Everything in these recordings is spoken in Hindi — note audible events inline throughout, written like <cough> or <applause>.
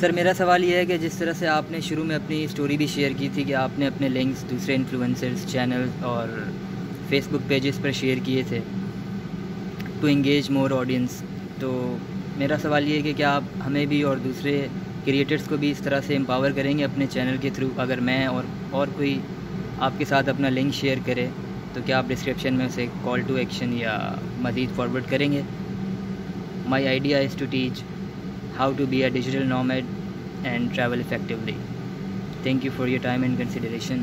सर मेरा सवाल यह है कि जिस तरह से आपने शुरू में अपनी स्टोरी भी शेयर की थी कि आपने अपने लिंक्स दूसरे इन्फ्लुएंसर्स चैनल और फेसबुक पेजेस पर शेयर किए थे टू इंगेज मोर ऑडियंस तो मेरा सवाल ये है कि क्या आप हमें भी और दूसरे क्रिएटर्स को भी इस तरह से एम्पावर करेंगे अपने चैनल के थ्रू अगर मैं और और कोई आपके साथ अपना लिंक शेयर करे तो क्या आप डिस्क्रिप्शन में उसे कॉल टू एक्शन या मज़ीद फॉरवर्ड करेंगे my idea is to teach how to be a digital nomad and travel effectively. Thank you for your time and consideration.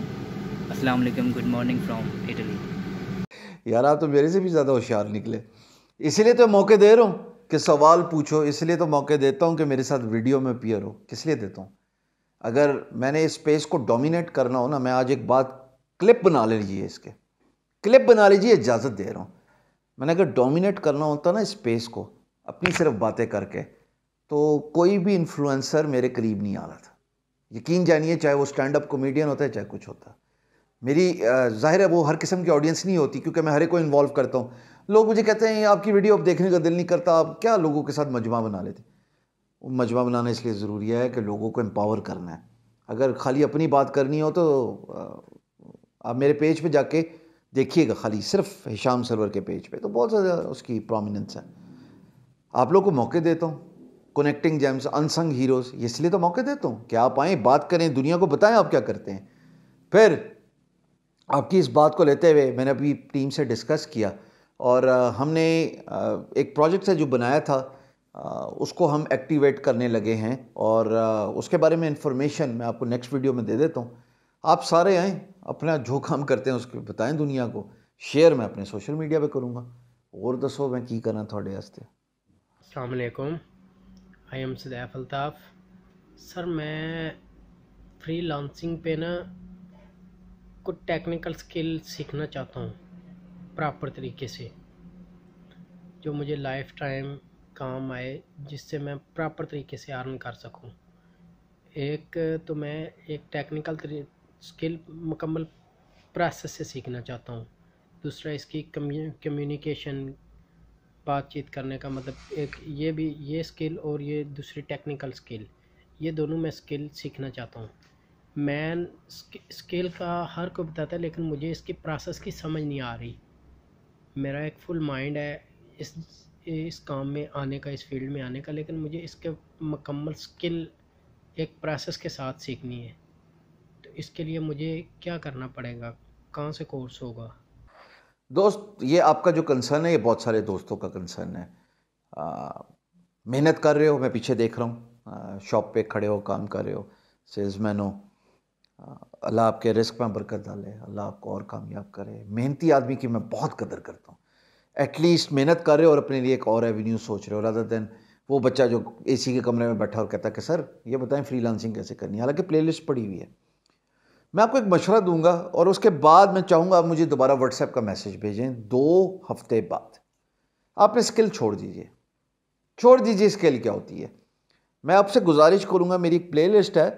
अस्सलाम वालेकुम गुड मॉर्निंग फ्रॉम इटली यार आप तो मेरे से भी ज़्यादा होशियार निकले इसलिए तो मौके दे रहा हूँ कि सवाल पूछो इसलिए तो मौके देता हूँ कि मेरे साथ वीडियो में पियर हो किस लिए देता हूँ अगर मैंने इस स्पेस को डोमिनेट करना हो ना मैं आज एक बात क्लिप बना लीजिए इसके क्लिप बना लीजिए इजाज़त दे रहा हूँ मैंने अगर डोमिनेट करना होता ना स्पेस को अपनी सिर्फ बातें करके तो कोई भी इन्फ्लुएंसर मेरे करीब नहीं आ रहा था यकीन जानिए चाहे वो स्टैंड अप कॉमेडियन होता है चाहे कुछ होता मेरी जाहिर है वो हर किस्म की ऑडियंस नहीं होती क्योंकि मैं हर एक को इन्वॉल्व करता हूँ लोग मुझे कहते हैं आपकी वीडियो अब देखने का दिल नहीं करता आप क्या लोगों के साथ मजमा बना लेते मजमा बनाना इसलिए ज़रूरी है कि लोगों को एम्पावर करना है अगर खाली अपनी बात करनी हो तो आप मेरे पेज पे जाके देखिएगा खाली सिर्फ हिशाम सरवर के पेज पे तो बहुत ज़्यादा उसकी प्रोमिनेंस है आप लोग को मौके देता हूँ कनेक्टिंग जेम्स अनसंग हीरोज इसलिए तो मौके देता हूँ कि आप आए बात करें दुनिया को बताएं आप क्या करते हैं फिर आपकी इस बात को लेते हुए मैंने अभी टीम से डिस्कस किया और हमने एक प्रोजेक्ट से जो बनाया था उसको हम एक्टिवेट करने लगे हैं और उसके बारे में इंफॉर्मेशन मैं आपको नेक्स्ट वीडियो में दे देता हूँ आप सारे आएँ अपना जो काम करते हैं उसको बताएं दुनिया को शेयर मैं अपने सोशल मीडिया पे करूँगा और दसो मैं की करा थोड़े वास्ते अलकुम I am Sadaif Altaf sir मैं फ्री लांसिंग पे ना कुछ टेक्निकल स्किल सीखना चाहता हूँ प्रॉपर तरीके से जो मुझे लाइफ टाइम काम आए जिससे मैं प्रॉपर तरीके से अर्न कर सकूँ एक तो मैं एक टेक्निकल स्किल मुकम्मल प्रोसेस से सीखना चाहता हूँ दूसरा इसकी कम्युनिकेशन बातचीत करने का मतलब एक ये भी ये स्किल और ये दूसरी टेक्निकल स्किल ये दोनों मैं स्किल सीखना चाहता हूँ मैन स्किल का हर कोई बताता है लेकिन मुझे इसकी प्रोसेस की समझ नहीं आ रही मेरा एक फुल माइंड है इस इस काम में आने का इस फील्ड में आने का लेकिन मुझे इसके मकम्मल स्किल एक प्रोसेस के साथ सीखनी है तो इसके लिए मुझे क्या करना पड़ेगा कहाँ से कोर्स होगा दोस्त ये आपका जो कंसर्न है ये बहुत सारे दोस्तों का कंसर्न है मेहनत कर रहे हो मैं पीछे देख रहा हूँ शॉप पे खड़े हो काम कर रहे हो सेल्समैन हो अल्लाह आपके रिस्क में बरकत डाले अल्लाह आपको और कामयाब करे मेहनती आदमी की मैं बहुत कदर करता हूँ एटलीस्ट मेहनत कर रहे हो और अपने लिए एक और एवेन्यू सोच रहे हो रादर देन वो बच्चा जो एसी के कमरे में बैठा और कहता है कि सर ये बताएं फ्रीलांसिंग कैसे करनी है हालांकि प्लेलिस्ट पड़ी हुई है मैं आपको एक मशवरा दूंगा और उसके बाद मैं चाहूँगा आप मुझे दोबारा व्हाट्सएप का मैसेज भेजें दो हफ्ते बाद आपने स्किल छोड़ दीजिए छोड़ दीजिए स्किल क्या होती है मैं आपसे गुजारिश करूँगा मेरी एक प्ले लिस्ट है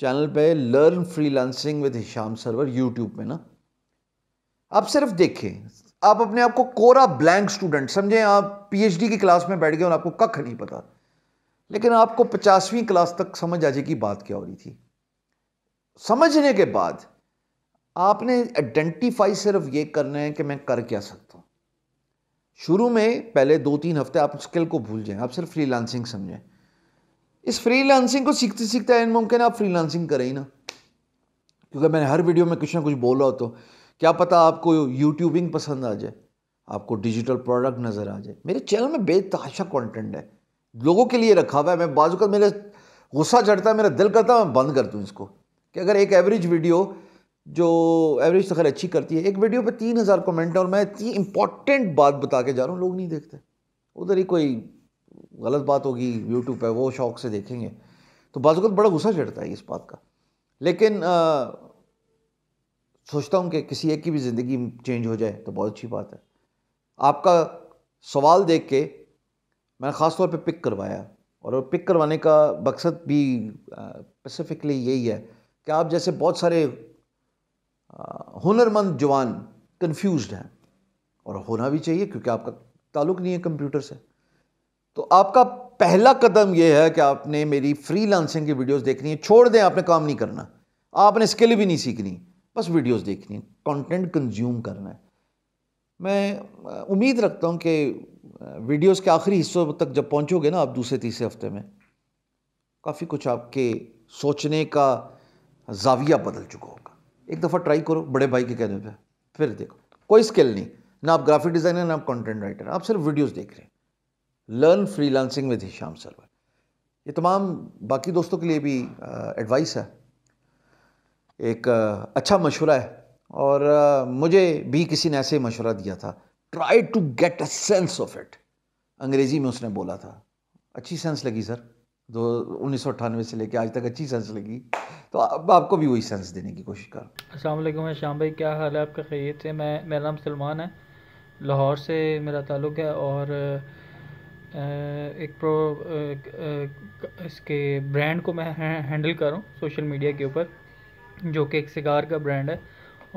चैनल पे learn freelancing with Hisham Sarwar YouTube पे ना आप सिर्फ देखें आप अपने आप को कोरा ब्लैंक स्टूडेंट समझें आप पीएचडी की क्लास में बैठ गए और आपको कख नहीं पता लेकिन आपको पचासवीं क्लास तक समझ आ जाएगी बात क्या हो रही थी समझने के बाद आपने आइडेंटिफाई सिर्फ ये करना है कि मैं कर क्या सकता हूँ शुरू में पहले दो तीन हफ्ते आप स्किल को भूल जाएं आप सिर्फ फ्रीलांसिंग समझें इस फ्रीलांसिंग को सीखते सीखते इन मुमकिन आप फ्रीलांसिंग करें ही ना क्योंकि मैंने हर वीडियो में कुछ ना कुछ बोला हो तो क्या पता आपको यूट्यूबिंग पसंद आ जाए आपको डिजिटल प्रोडक्ट नज़र आ जाए मेरे चैनल में बेतहाशा कॉन्टेंट है लोगों के लिए रखा हुआ है मैं बाजू का मेरे गुस्सा चढ़ता है मेरा दिल करता है मैं बंद कर दूँ इसको कि अगर एक एवरेज वीडियो जो एवरेज तो खैर अच्छी करती है एक वीडियो पे तीन हज़ार कॉमेंट है और मैं इतनी इंपॉर्टेंट बात बता के जा रहा हूँ लोग नहीं देखते उधर ही कोई गलत बात होगी यूट्यूब पर वो शौक से देखेंगे तो बाजू का तो बड़ा गुस्सा चढ़ता है इस बात का लेकिन आ, सोचता हूँ कि किसी एक की भी ज़िंदगी चेंज हो जाए तो बहुत अच्छी बात है आपका सवाल देख के मैंने ख़ास तौर पर पिक करवाया और पिक करवाने का मकसद भी स्पेसिफ़िकली यही है कि आप जैसे बहुत सारे हुनरमंद जवान कंफ्यूज हैं और होना भी चाहिए क्योंकि आपका ताल्लुक नहीं है कंप्यूटर से तो आपका पहला कदम यह है कि आपने मेरी फ्री लांसिंग की वीडियोस देखनी है छोड़ दें आपने काम नहीं करना आपने स्किल भी नहीं सीखनी बस वीडियोस देखनी है कॉन्टेंट कंज्यूम करना है मैं उम्मीद रखता हूँ कि वीडियोस के आखिरी हिस्सों तक जब पहुँचोगे ना आप दूसरे तीसरे हफ्ते में काफ़ी कुछ आपके सोचने का जाविया बदल चुका होगा एक दफ़ा ट्राई करो बड़े भाई के कहने पर फिर देखो कोई स्किल नहीं ना आप ग्राफिक डिज़ाइनर ना आप कंटेंट राइटर आप सिर्फ वीडियोस देख रहे हैं learn freelancing with Hisham Sarwar ये तमाम बाकी दोस्तों के लिए भी एडवाइस है एक आ, अच्छा मशवरा है और आ, मुझे भी किसी ने ऐसे ही मशवरा दिया था try to get a sense of it अंग्रेज़ी में उसने बोला था अच्छी सेंस लगी सर दो उन्नीस से लेकर आज तक अच्छी सेंस लगी तो अब आपको भी वही सेंस देने की कोशिश कर असल श्याम भाई क्या हाल है आपका खैरियत से मैं मेरा नाम सलमान है लाहौर से मेरा ताल्लुक है और एक प्रो इसके ब्रांड को मैं हैंडल कर रहा हूँ सोशल मीडिया के ऊपर जो कि एक सिगार का ब्रांड है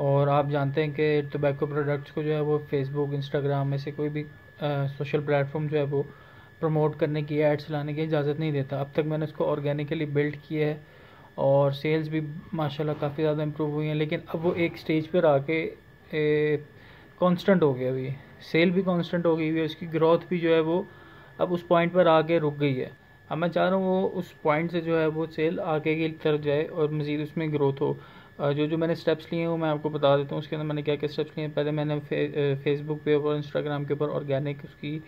और आप जानते हैं कि टोबैको प्रोडक्ट्स को जो है वो फेसबुक इंस्टाग्राम ऐसे कोई भी सोशल प्लेटफॉर्म जो है वो प्रमोट करने की एड्स लाने की इजाज़त नहीं देता अब तक मैंने उसको ऑर्गेनिकली बिल्ड किया है और सेल्स भी माशाल्लाह काफ़ी ज़्यादा इम्प्रूव हुई हैं लेकिन अब वो एक स्टेज पर आके कांस्टेंट हो गया अभी सेल भी कांस्टेंट हो गई हुई है उसकी ग्रोथ भी जो है वो अब उस पॉइंट पर आके रुक गई है अब मैं चाह रहा हूँ वो उस पॉइंट से जो है वो सेल आगे की तरफ जाए और मज़ीद उसमें ग्रोथ हो जो जो मैंने स्टेप्स लिए हैं वो मैं आपको बता देता हूँ उसके अंदर मैंने क्या क्या स्टेप्स लिए हैं पहले मैंने फे, फेसबुक पे और इंस्टाग्राम के ऊपर ऑर्गेनिक उसकी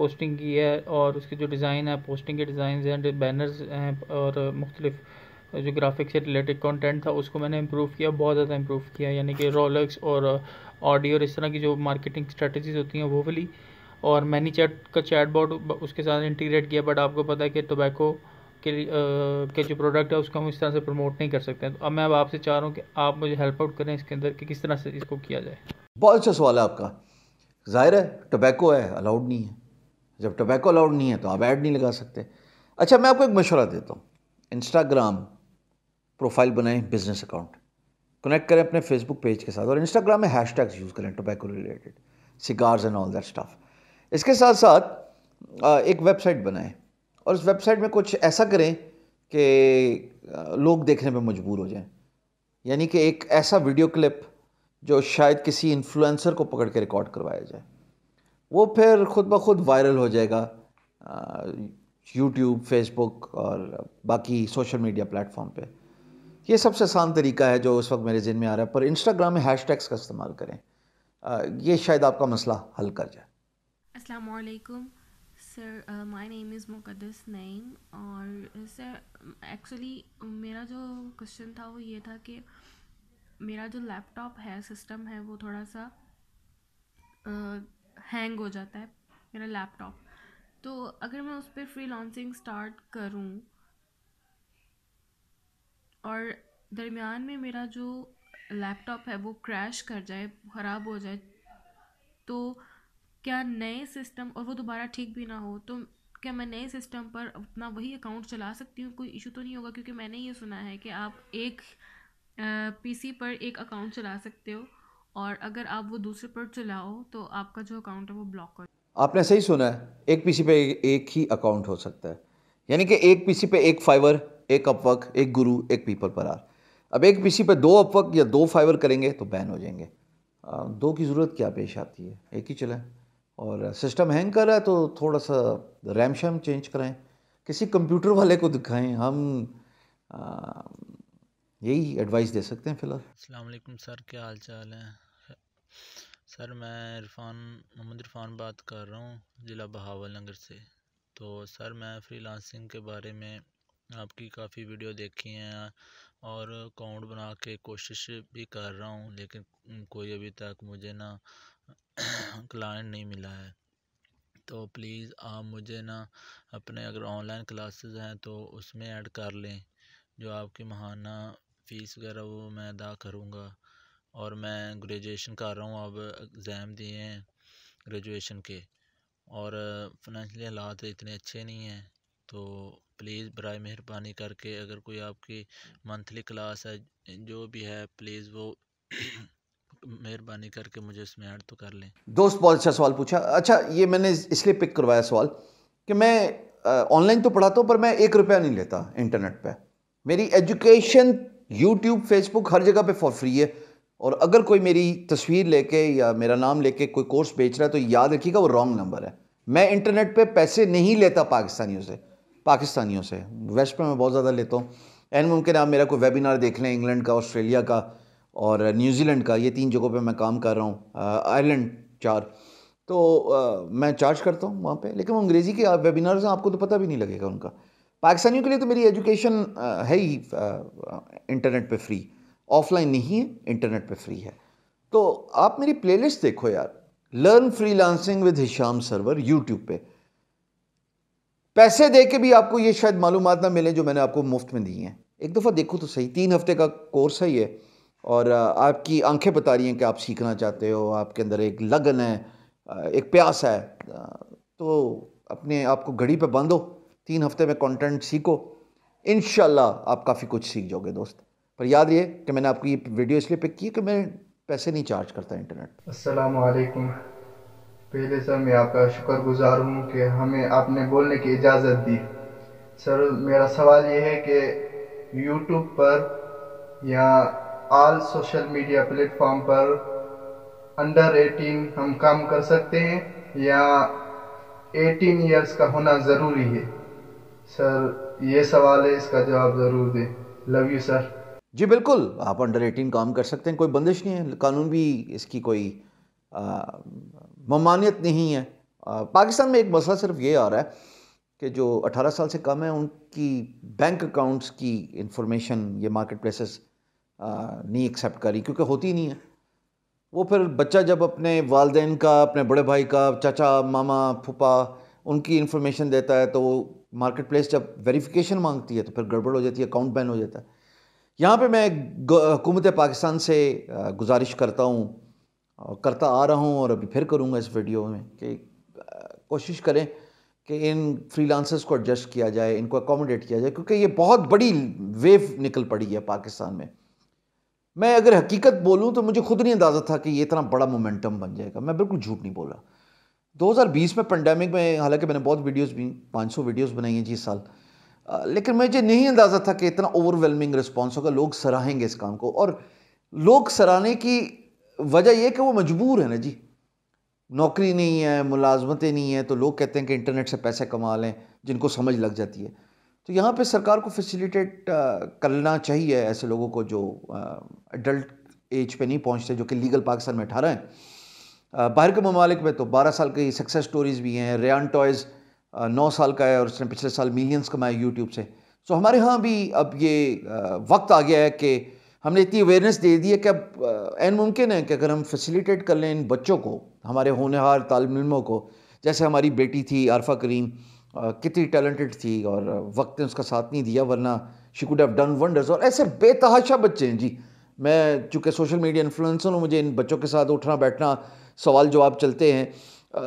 पोस्टिंग की है और उसके जो डिज़ाइन है पोस्टिंग के डिज़ाइन हैं बैनर्स हैं और मुख्तलिफ़ जो ग्राफिक्स से रिलेटेड कंटेंट था उसको मैंने इम्प्रूव किया बहुत ज़्यादा इम्प्रूव किया यानी कि रोलक्स और ऑडियो और इस तरह की जो मार्केटिंग स्ट्रेटजीज होती हैं वो वाली और मैनी चैट का चैट बोर्ड उसके साथ इंटीग्रेट किया बट आपको पता है कि टोबैको के के जो प्रोडक्ट है उसको हम इस तरह से प्रमोट नहीं कर सकते हैं तो अब मैं अब आपसे चाह रहा हूँ कि आप मुझे हेल्प आउट करें इसके अंदर कि किस तरह से इसको किया जाए बहुत अच्छा सवाल है आपका ज़ाहिर है टोबैको है अलाउड नहीं है जब टोबैको अलाउड नहीं है तो आप ऐड नहीं लगा सकते अच्छा मैं आपको एक मशवरा देता हूँ इंस्टाग्राम प्रोफाइल बनाएं बिज़नेस अकाउंट कनेक्ट करें अपने फेसबुक पेज के साथ और इंस्टाग्राम में हैश टैग्स यूज़ करें tobacco related cigars and all that stuff इसके साथ साथ एक वेबसाइट बनाएं और उस वेबसाइट में कुछ ऐसा करें कि लोग देखने पर मजबूर हो जाएं यानी कि एक ऐसा वीडियो क्लिप जो शायद किसी इन्फ्लुएंसर को पकड़ के रिकॉर्ड करवाया जाए वो फिर ख़ुद ब खुद वायरल हो जाएगा यूट्यूब फेसबुक और बाकी सोशल मीडिया प्लेटफॉर्म पे ये सबसे आसान तरीका है जो उस वक्त मेरे जिन में आ रहा है पर इंस्टाग्राम में हैश का इस्तेमाल करें आ, ये शायद आपका मसला हल कर जाए असलकुम sir my name is Muqaddas Naeem और सर एक्चुअली मेरा जो क्वेश्चन था वो ये था कि मेरा जो लैपटॉप है सिस्टम है वो थोड़ा सा uh, हैंग हो जाता है मेरा लैपटॉप तो अगर मैं उस पर फ्री लॉन्सिंग स्टार्ट करूँ और दरमियान में मेरा जो लैपटॉप है वो क्रैश कर जाए ख़राब हो जाए तो क्या नए सिस्टम और वो दोबारा ठीक भी ना हो तो क्या मैं नए सिस्टम पर अपना वही अकाउंट चला सकती हूँ कोई इशू तो नहीं होगा क्योंकि मैंने ये सुना है कि आप एक पीसी पर एक अकाउंट चला सकते हो और अगर आप वो दूसरे पर चलाओ तो आपका जो अकाउंट है वो ब्लॉक कर आपने सही सुना है एक पीसी पे एक ही अकाउंट हो सकता है यानी कि एक पीसी पे एक फाइवर एक अपवर्क एक गुरु एक पीपल पर आर अब एक पीसी पे दो अपवर्क या दो फाइवर करेंगे तो बैन हो जाएंगे दो की ज़रूरत क्या पेश आती है एक ही चलाएँ और सिस्टम हैंग कर रहा है तो थोड़ा सा रैम शैम चेंज कराएं किसी कंप्यूटर वाले को दिखाएं हम यही एडवाइस दे सकते हैं फिलहाल अलैक्म सर क्या हाल चाल है सर मैं इरफान मोहम्मद इरफान बात कर रहा हूँ ज़िला बहावल नगर से तो सर मैं फ्रीलांसिंग के बारे में आपकी काफ़ी वीडियो देखी हैं और अकाउंट बना के कोशिश भी कर रहा हूँ लेकिन कोई अभी तक मुझे ना क्लाइंट <clears throat> नहीं मिला है तो प्लीज़ आप मुझे ना अपने अगर ऑनलाइन क्लासेस हैं तो उसमें ऐड कर लें जो आपकी महाना फ़ीस वगैरह वो मैं अदा करूँगा और मैं ग्रेजुएशन कर रहा हूँ अब एग्ज़ाम दिए हैं ग्रेजुएशन के और फाइनेंशियल हालात इतने अच्छे नहीं हैं तो प्लीज़ बर मेहरबानी करके अगर कोई आपकी मंथली क्लास है जो भी है प्लीज़ वो <clears throat> मेहरबानी करके मुझे उसमें ऐड तो कर लें दोस्त बहुत अच्छा सवाल पूछा अच्छा ये मैंने इसलिए पिक करवाया सवाल कि मैं ऑनलाइन तो पढ़ाता हूँ पर मैं एक रुपया नहीं लेता इंटरनेट पर मेरी एजुकेशन यूट्यूब फेसबुक हर जगह पे फॉर फ्री है और अगर कोई मेरी तस्वीर लेके या मेरा नाम लेके कोई कोर्स बेच रहा है तो याद रखिएगा वो रॉन्ग नंबर है मैं इंटरनेट पे पैसे नहीं लेता पाकिस्तानियों से पाकिस्तानियों से वेस्ट पे मैं बहुत ज़्यादा लेता हूँ एन मुमकिन आप मेरा कोई वेबिनार देख लें इंग्लैंड का ऑस्ट्रेलिया का और न्यूजीलैंड का ये तीन जगहों पर मैं काम कर रहा हूँ आयरलैंड uh, चार तो आ, uh, मैं चार्ज करता हूँ वहाँ पर लेकिन अंग्रेज़ी के वेबिनार आपको तो पता भी नहीं लगेगा उनका पाकिस्तानियों के लिए तो मेरी एजुकेशन है ही इंटरनेट पे फ्री ऑफलाइन नहीं है इंटरनेट पे फ्री है तो आप मेरी प्लेलिस्ट देखो यार learn freelancing with Hisham Sarwar YouTube पे पैसे दे के भी आपको ये शायद मालूम ना मिले जो मैंने आपको मुफ्त में दी हैं एक दफ़ा देखो तो सही तीन हफ्ते का कोर्स है ये और आपकी आंखें बता रही हैं कि आप सीखना चाहते हो आपके अंदर एक लगन है एक प्यास है तो अपने आप को घड़ी पर बांधो तीन हफ्ते में कंटेंट सीखो इन आप काफ़ी कुछ सीख जाओगे दोस्त पर याद रहिए कि मैंने आपकी ये वीडियो इसलिए पिक की कि मैं पैसे नहीं चार्ज करता इंटरनेट असल पहले सर मैं आपका शुक्रगुजार हूँ कि हमें आपने बोलने की इजाज़त दी सर मेरा सवाल ये है कि यूट्यूब पर या आल सोशल मीडिया प्लेटफॉर्म पर अंडर 18 हम काम कर सकते हैं या 18 इयर्स का होना ज़रूरी है सर ये सवाल है इसका जवाब ज़रूर दें लव यू सर जी बिल्कुल आप अंडर एटीन काम कर सकते हैं कोई बंदिश नहीं है कानून भी इसकी कोई ममानियत नहीं है आ, पाकिस्तान में एक मसला सिर्फ ये आ रहा है कि जो 18 साल से कम है उनकी बैंक अकाउंट्स की इंफॉर्मेशन ये मार्केट प्लेसेस नहीं एक्सेप्ट करी क्योंकि होती नहीं है वो फिर बच्चा जब अपने वालदेन का अपने बड़े भाई का चाचा मामा फूपा उनकी इन्फॉर्मेशन देता है तो मार्केट प्लेस जब वेरीफिकेशन मांगती है तो फिर गड़बड़ हो जाती है अकाउंट बैन हो जाता है यहाँ पे मैं हुकूमत पाकिस्तान से गुजारिश करता हूँ करता आ रहा हूँ और अभी फिर करूँगा इस वीडियो में कि कोशिश करें कि इन फ्रीलांसर्स को एडजस्ट किया जाए इनको अकोमोडेट किया जाए क्योंकि ये बहुत बड़ी वेव निकल पड़ी है पाकिस्तान में मैं अगर हकीकत बोलूँ तो मुझे खुद नहीं अंदाज़ा था कि ये इतना बड़ा मोमेंटम बन जाएगा मैं बिल्कुल झूठ नहीं बोल रहा 2020 में पेंडेमिक में हालांकि मैंने बहुत वीडियोस भी 500 वीडियोस बनाई हैं जी इस साल लेकिन मुझे नहीं अंदाज़ा था कि इतना ओवरवेलमिंग रिस्पॉन्स होगा लोग सराहेंगे इस काम को और लोग सराहने की वजह यह कि वो मजबूर है ना जी नौकरी नहीं है मुलाजमतें नहीं हैं तो लोग कहते हैं कि इंटरनेट से पैसे कमा लें जिनको समझ लग जाती है तो यहाँ पे सरकार को फैसिलिटेट करना चाहिए ऐसे लोगों को जो एडल्ट एज पे नहीं पहुँचते जो कि लीगल पाकिस्तान में अठारह हैं बाहर के ममालिक में तो बारह साल की सक्सेस स्टोरीज़ भी हैं रेन टॉयज़ नौ साल का है और उसने पिछले साल मिलियंस कमाए यूट्यूब से सो हमारे यहाँ भी अब ये वक्त आ गया है कि हमने इतनी अवेयरनेस दे दी है कि अब एन मुमकिन है कि अगर हम फैसिलिटेट कर लें इन बच्चों को हमारे होनहार तालमों को जैसे हमारी बेटी थी आरफा करीम कितनी टैलेंटेड थी और वक्त ने उसका साथ नहीं दिया वरना she could have done wonders और ऐसे बेतहाशा बच्चे हैं जी मैं चूँकि सोशल मीडिया इन्फ्लुएंसर हूँ मुझे इन बच्चों के साथ उठना बैठना सवाल जवाब चलते हैं आ,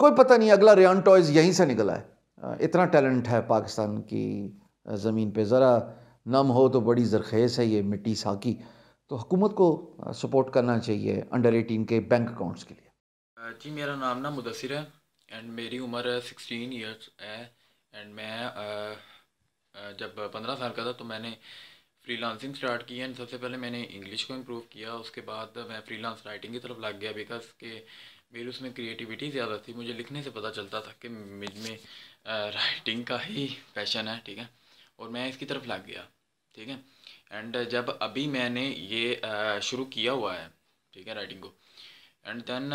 कोई पता नहीं अगला रेन टॉयज़ यहीं से निकला है आ, इतना टैलेंट है पाकिस्तान की ज़मीन पे ज़रा नम हो तो बड़ी जरखेज़ है ये मिट्टी साकी तो हुकूमत को सपोर्ट करना चाहिए अंडर एटीन के बैंक अकाउंट्स के लिए जी मेरा नाम ना मुदसर है एंड मेरी उम्र सिक्सटीन ईयर्स है एंड मैं आ, जब पंद्रह साल का था तो मैंने फ्रीलांसिंग स्टार्ट की एंड सबसे पहले मैंने इंग्लिश को इम्प्रूव किया उसके बाद मैं फ्रीलांस राइटिंग की तरफ लग गया बिकॉज के मेरी उसमें क्रिएटिविटी ज़्यादा थी मुझे लिखने से पता चलता था कि मुझ में राइटिंग का ही पैशन है ठीक है और मैं इसकी तरफ लग गया ठीक है एंड जब अभी मैंने ये शुरू किया हुआ है ठीक है राइटिंग को एंड देन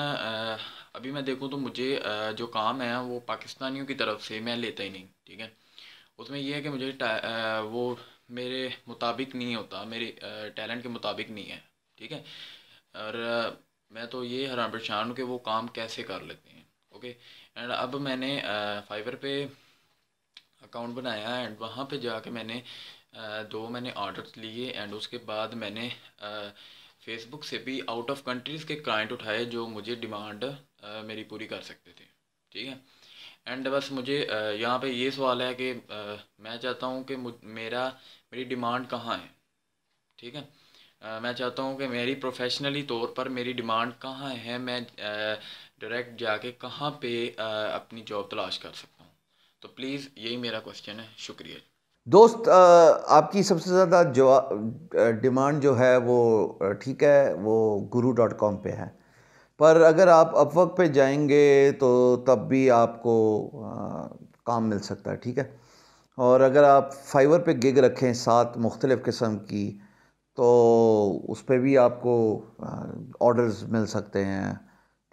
अभी मैं देखूँ तो मुझे जो काम है वो पाकिस्तानियों की तरफ से मैं लेता ही नहीं ठीक है उसमें यह है कि मुझे वो मेरे मुताबिक नहीं होता मेरे टैलेंट के मुताबिक नहीं है ठीक है और मैं तो ये हैरान परेशान हूँ कि वो काम कैसे कर लेते हैं ओके एंड अब मैंने फाइवर पे अकाउंट बनाया एंड वहाँ पे जाके मैंने दो मैंने ऑर्डर्स लिए एंड उसके बाद मैंने फेसबुक से भी आउट ऑफ कंट्रीज़ के क्लाइंट उठाए जो मुझे डिमांड मेरी पूरी कर सकते थे ठीक है एंड बस मुझे यहाँ पे ये सवाल है कि मैं चाहता हूँ कि मेरा मेरी डिमांड कहाँ है ठीक है आ, मैं चाहता हूँ कि मेरी प्रोफेशनली तौर पर मेरी डिमांड कहाँ है मैं डायरेक्ट जाके कहाँ पे आ, अपनी जॉब तलाश कर सकता हूँ तो प्लीज़ यही मेरा क्वेश्चन है शुक्रिया दोस्त आपकी सबसे ज़्यादा डिमांड जो है वो ठीक है वो गुरु डॉट कॉम पर है पर अगर आप अपवक पे जाएंगे तो तब भी आपको आ, काम मिल सकता है ठीक है और अगर आप फाइवर पे गिग रखें सात मुख्तलिफ़ किस्म की तो उस पर भी आपको ऑर्डर्स मिल सकते हैं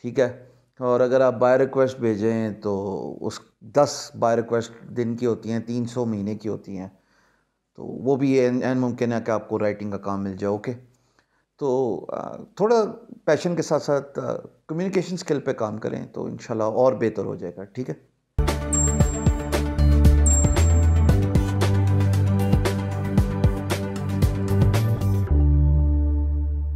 ठीक है और अगर आप बाय रिक्वेस्ट भेजें तो उस दस बाय रिक्वेस्ट दिन की होती हैं तीन सौ महीने की होती हैं तो वो भी एन मुमकिन है कि आपको राइटिंग का काम मिल जाए ओके तो थोड़ा पैशन के साथ साथ कम्युनिकेशन स्किल पे काम करें तो इन और बेहतर हो जाएगा ठीक है